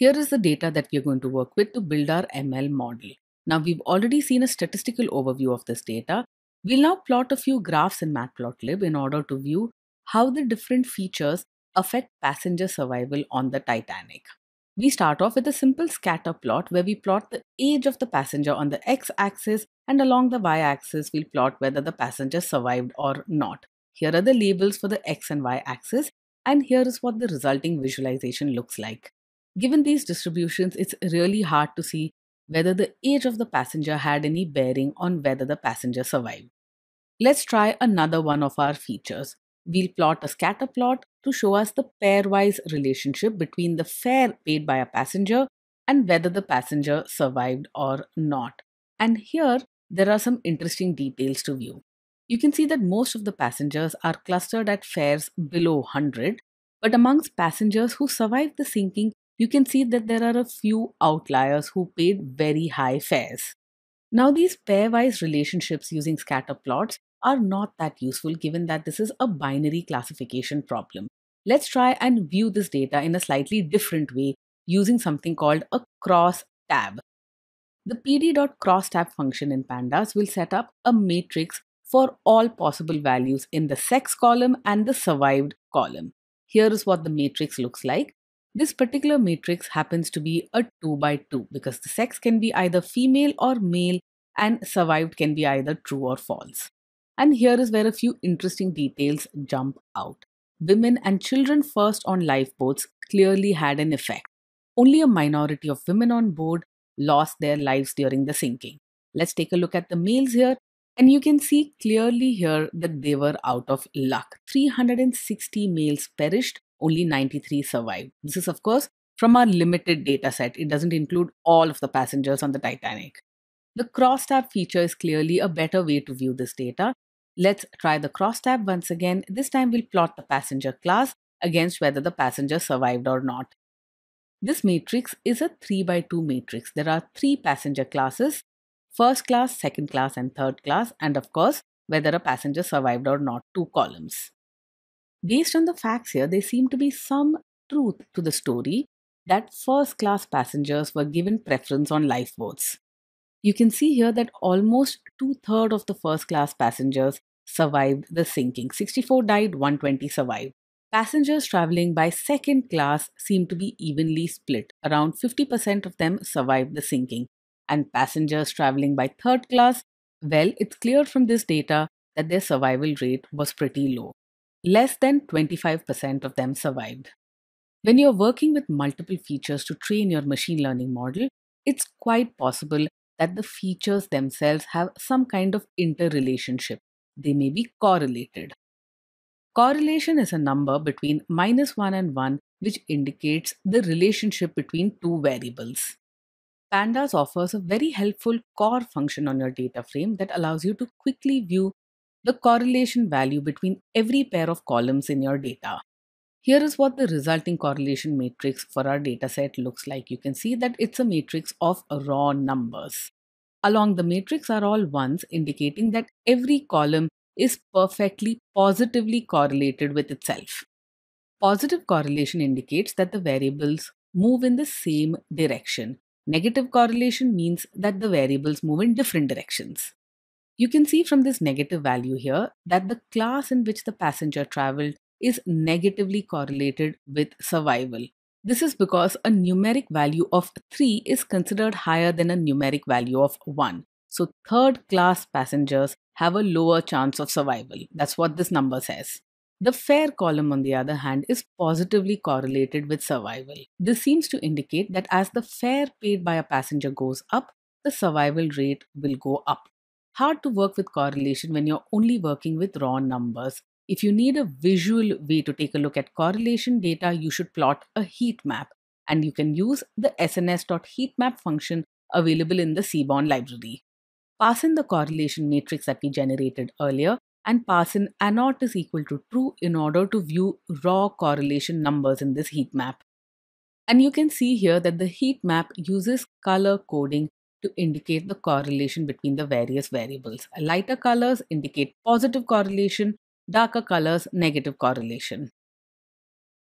Here is the data that we're going to work with to build our ML model. Now we've already seen a statistical overview of this data. We'll now plot a few graphs in Matplotlib in order to view how the different features affect passenger survival on the Titanic. We start off with a simple scatter plot where we plot the age of the passenger on the x-axis and along the y-axis we'll plot whether the passenger survived or not. Here are the labels for the x and y axis and here is what the resulting visualization looks like. Given these distributions, it's really hard to see whether the age of the passenger had any bearing on whether the passenger survived. Let's try another one of our features. We'll plot a scatter plot to show us the pairwise relationship between the fare paid by a passenger and whether the passenger survived or not. And here, there are some interesting details to view. You can see that most of the passengers are clustered at fares below 100, but amongst passengers who survived the sinking, you can see that there are a few outliers who paid very high fares. Now, these pairwise relationships using scatter plots are not that useful given that this is a binary classification problem. Let's try and view this data in a slightly different way using something called a cross tab. The pd.crosstab tab function in pandas will set up a matrix for all possible values in the sex column and the survived column. Here is what the matrix looks like. This particular matrix happens to be a 2 by 2 because the sex can be either female or male and survived can be either true or false. And here is where a few interesting details jump out. Women and children first on lifeboats clearly had an effect. Only a minority of women on board lost their lives during the sinking. Let's take a look at the males here, and you can see clearly here that they were out of luck. 360 males perished only 93 survived. This is, of course, from our limited data set. It doesn't include all of the passengers on the Titanic. The crosstab feature is clearly a better way to view this data. Let's try the crosstab once again. This time we'll plot the passenger class against whether the passenger survived or not. This matrix is a 3 by 2 matrix. There are three passenger classes, first class, second class and third class and of course whether a passenger survived or not, two columns. Based on the facts here, there seemed to be some truth to the story that first class passengers were given preference on lifeboats. You can see here that almost two thirds of the first class passengers survived the sinking. 64 died, 120 survived. Passengers traveling by second class seemed to be evenly split. Around 50% of them survived the sinking. And passengers traveling by third class, well, it's clear from this data that their survival rate was pretty low less than 25% of them survived. When you're working with multiple features to train your machine learning model, it's quite possible that the features themselves have some kind of interrelationship. They may be correlated. Correlation is a number between minus 1 and 1, which indicates the relationship between two variables. Pandas offers a very helpful core function on your data frame that allows you to quickly view the correlation value between every pair of columns in your data. Here is what the resulting correlation matrix for our dataset looks like. You can see that it's a matrix of raw numbers. Along the matrix are all ones indicating that every column is perfectly positively correlated with itself. Positive correlation indicates that the variables move in the same direction. Negative correlation means that the variables move in different directions. You can see from this negative value here that the class in which the passenger traveled is negatively correlated with survival. This is because a numeric value of 3 is considered higher than a numeric value of 1. So, third class passengers have a lower chance of survival. That's what this number says. The fare column, on the other hand, is positively correlated with survival. This seems to indicate that as the fare paid by a passenger goes up, the survival rate will go up hard to work with correlation when you're only working with raw numbers. If you need a visual way to take a look at correlation data, you should plot a heat map, and you can use the sns.heatmap function available in the Seaborn library. Pass in the correlation matrix that we generated earlier and pass in anot is equal to true in order to view raw correlation numbers in this heat map. And you can see here that the heat map uses color coding to indicate the correlation between the various variables. Lighter colors indicate positive correlation, darker colors negative correlation.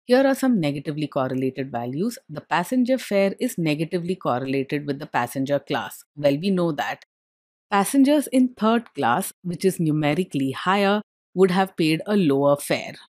Here are some negatively correlated values. The passenger fare is negatively correlated with the passenger class. Well, we know that. Passengers in third class, which is numerically higher, would have paid a lower fare.